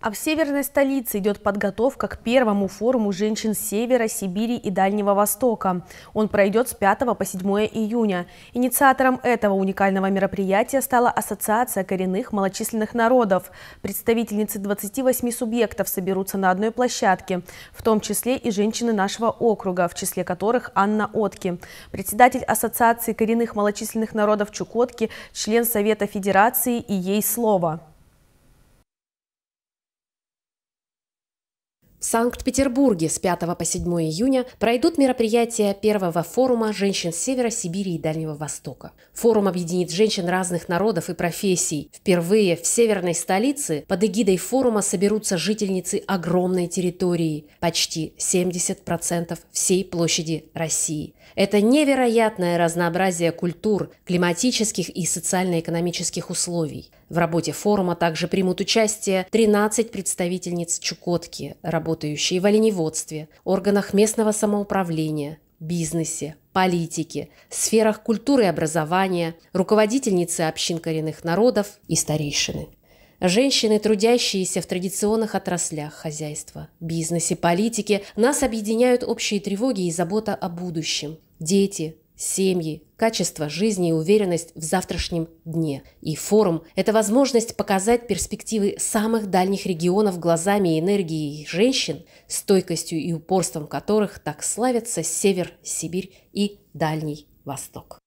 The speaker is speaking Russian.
А в северной столице идет подготовка к первому форуму женщин Севера, Сибири и Дальнего Востока. Он пройдет с 5 по 7 июня. Инициатором этого уникального мероприятия стала Ассоциация коренных малочисленных народов. Представительницы 28 субъектов соберутся на одной площадке, в том числе и женщины нашего округа, в числе которых Анна Отки. Председатель Ассоциации коренных малочисленных народов Чукотки, член Совета Федерации и ей слово. Санкт-Петербурге с 5 по 7 июня пройдут мероприятия первого форума женщин Севера Сибири и Дальнего Востока. Форум объединит женщин разных народов и профессий. Впервые в северной столице под эгидой форума соберутся жительницы огромной территории, почти 70% всей площади России. Это невероятное разнообразие культур, климатических и социально-экономических условий. В работе форума также примут участие 13 представительниц Чукотки, работающих работающие в оленеводстве, органах местного самоуправления, бизнесе, политике, сферах культуры и образования, руководительницы общин коренных народов и старейшины. Женщины, трудящиеся в традиционных отраслях хозяйства, бизнесе, политике, нас объединяют общие тревоги и забота о будущем. Дети, семьи, качество жизни и уверенность в завтрашнем дне. И форум – это возможность показать перспективы самых дальних регионов глазами и энергией женщин, стойкостью и упорством которых так славятся Север, Сибирь и Дальний Восток.